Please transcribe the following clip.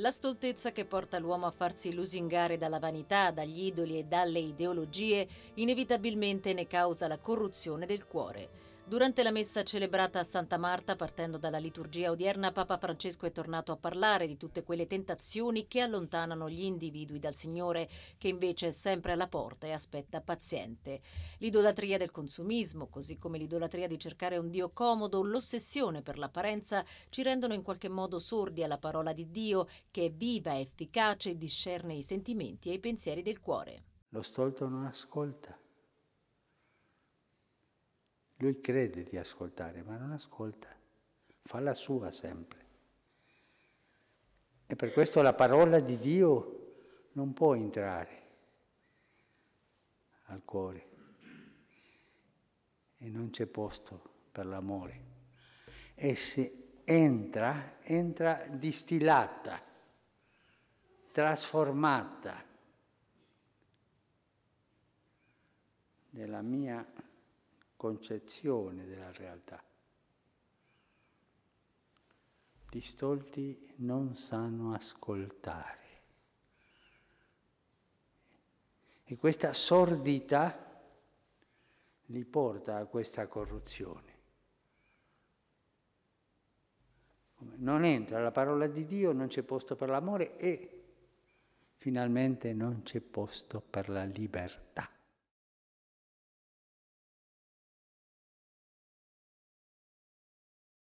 La stoltezza che porta l'uomo a farsi lusingare dalla vanità, dagli idoli e dalle ideologie inevitabilmente ne causa la corruzione del cuore. Durante la messa celebrata a Santa Marta, partendo dalla liturgia odierna, Papa Francesco è tornato a parlare di tutte quelle tentazioni che allontanano gli individui dal Signore, che invece è sempre alla porta e aspetta paziente. L'idolatria del consumismo, così come l'idolatria di cercare un Dio comodo, l'ossessione per l'apparenza, ci rendono in qualche modo sordi alla parola di Dio, che è viva, efficace e discerne i sentimenti e i pensieri del cuore. Lo stolto non ascolta lui crede di ascoltare, ma non ascolta, fa la sua sempre. E per questo la parola di Dio non può entrare al cuore e non c'è posto per l'amore. E se entra, entra distillata, trasformata della mia concezione della realtà. Gli stolti non sanno ascoltare. E questa sordità li porta a questa corruzione. Non entra la parola di Dio, non c'è posto per l'amore e finalmente non c'è posto per la libertà.